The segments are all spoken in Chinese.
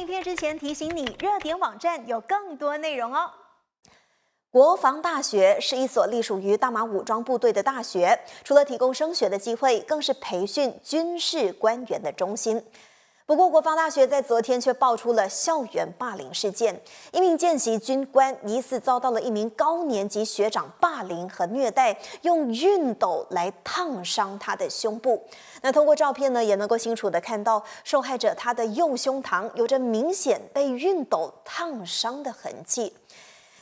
影片之前提醒你，热点网站有更多内容哦。国防大学是一所隶属于大马武装部队的大学，除了提供升学的机会，更是培训军事官员的中心。不过，国防大学在昨天却爆出了校园霸凌事件，一名见习军官疑似遭到了一名高年级学长霸凌和虐待，用熨斗来烫伤他的胸部。那通过照片呢，也能够清楚的看到受害者他的右胸膛有着明显被熨斗烫伤的痕迹。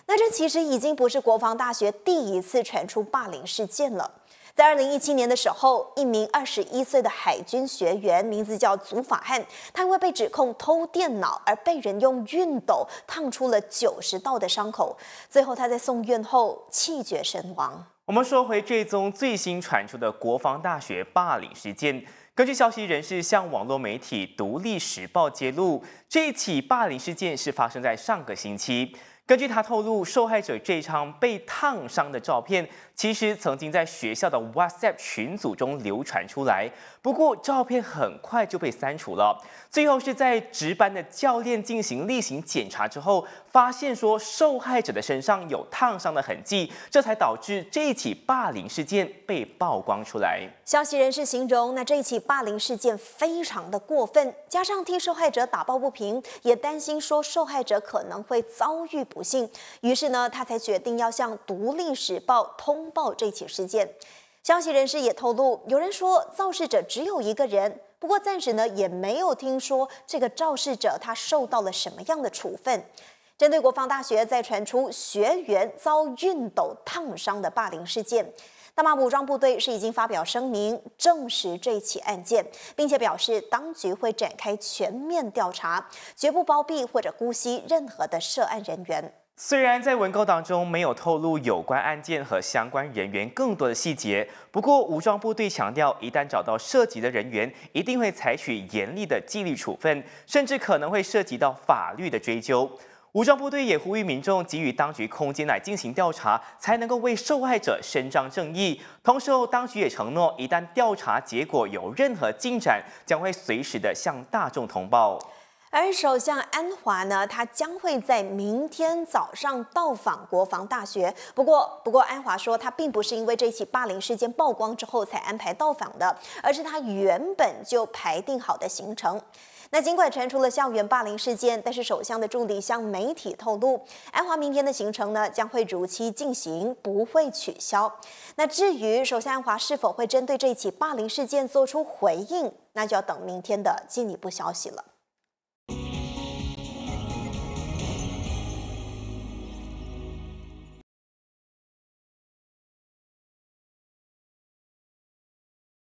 那这其实已经不是国防大学第一次传出霸凌事件了。在二零一七年的时候，一名二十一岁的海军学员，名字叫祖法汉，他因为被指控偷电脑而被人用熨斗烫出了九十道的伤口，最后他在送院后气绝身亡。我们说回这宗最新传出的国防大学霸凌事件，根据消息人士向网络媒体《独立时报》揭露，这起霸凌事件是发生在上个星期。根据他透露，受害者这张被烫伤的照片其实曾经在学校的 WhatsApp 群组中流传出来，不过照片很快就被删除了。最后是在值班的教练进行例行检查之后，发现说受害者的身上有烫伤的痕迹，这才导致这一起霸凌事件被曝光出来。消息人士形容，那这一起霸凌事件非常的过分，加上替受害者打抱不平，也担心说受害者可能会遭遇。不幸，于是呢，他才决定要向《独立时报》通报这起事件。消息人士也透露，有人说肇事者只有一个人，不过暂时呢也没有听说这个肇事者他受到了什么样的处分。针对国防大学在传出学员遭熨斗烫伤的霸凌事件。那么武装部队是已经发表声明证实这起案件，并且表示当局会展开全面调查，绝不包庇或者姑息任何的涉案人员。虽然在文稿当中没有透露有关案件和相关人员更多的细节，不过武装部队强调，一旦找到涉及的人员，一定会采取严厉的纪律处分，甚至可能会涉及到法律的追究。武装部队也呼吁民众给予当局空间来进行调查，才能够为受害者伸张正义。同时，当局也承诺，一旦调查结果有任何进展，将会随时的向大众通报。而首相安华呢，他将会在明天早上到访国防大学。不过，不过安华说，他并不是因为这起霸凌事件曝光之后才安排到访的，而是他原本就排定好的行程。那尽管传出了校园霸凌事件，但是首相的助理向媒体透露，安华明天的行程呢将会如期进行，不会取消。那至于首相安华是否会针对这起霸凌事件做出回应，那就要等明天的进一步消息了。